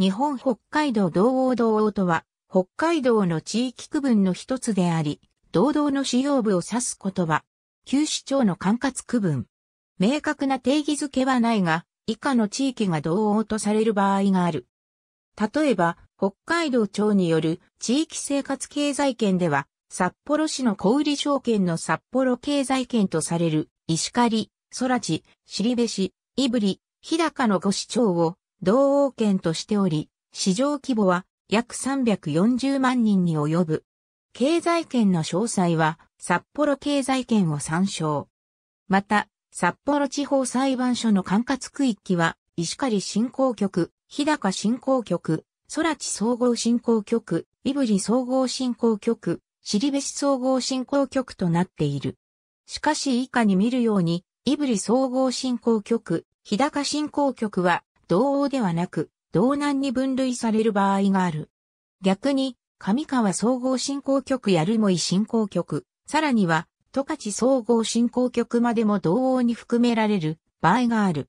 日本北海道道央道央とは、北海道の地域区分の一つであり、道道の主要部を指す言葉、旧市町の管轄区分。明確な定義づけはないが、以下の地域が道央とされる場合がある。例えば、北海道庁による地域生活経済圏では、札幌市の小売証券の札幌経済圏とされる、石狩、空地、尻部市、胆振、日高の5市町を、同王権としており、市場規模は約340万人に及ぶ。経済圏の詳細は札幌経済圏を参照。また、札幌地方裁判所の管轄区域は、石狩振興局、日高振興局、空知総合振興局、胆振総合振興局、尻別総合振興局となっている。しかし以下に見るように、胆振総合振興局、日高振興局は同王ではなく、同南に分類される場合がある。逆に、上川総合振興局や留萌振興局、さらには、十勝総合振興局までも同王に含められる場合がある。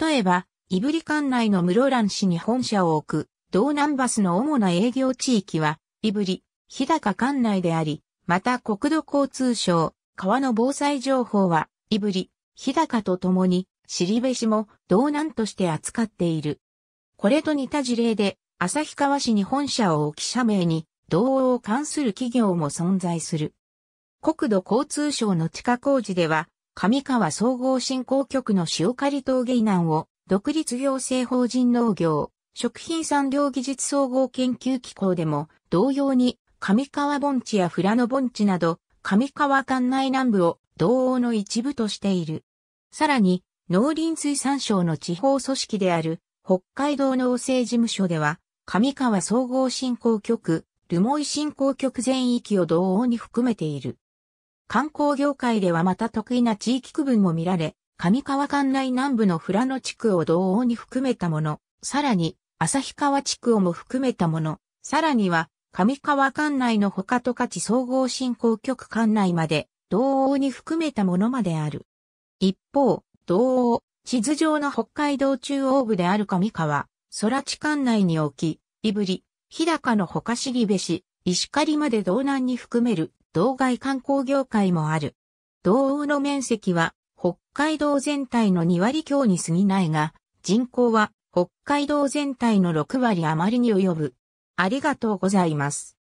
例えば、イブリ管内の室蘭市に本社を置く、道南バスの主な営業地域は、イブリ、日高管内であり、また国土交通省、川の防災情報は、イブリ、日高とともに、尻べしも道南として扱っている。これと似た事例で、旭川市に本社を置き社名に、道を関する企業も存在する。国土交通省の地下工事では、上川総合振興局の塩刈峠以南を、独立行政法人農業、食品産業技術総合研究機構でも、同様に、上川盆地や富良野盆地など、上川管内南部を同王の一部としている。さらに、農林水産省の地方組織である北海道農政事務所では、上川総合振興局、留萌振興局全域を同応に含めている。観光業界ではまた得意な地域区分も見られ、上川管内南部の富良野地区を同応に含めたもの、さらに、旭川地区をも含めたもの、さらには、上川管内の他と価値総合振興局管内まで、同応に含めたものまである。一方、道央、地図上の北海道中央部である上川、空地管内に置き、いぶり、日高のほかしりべし、石狩まで道南に含める道外観光業界もある。道央の面積は北海道全体の2割強に過ぎないが、人口は北海道全体の6割余りに及ぶ。ありがとうございます。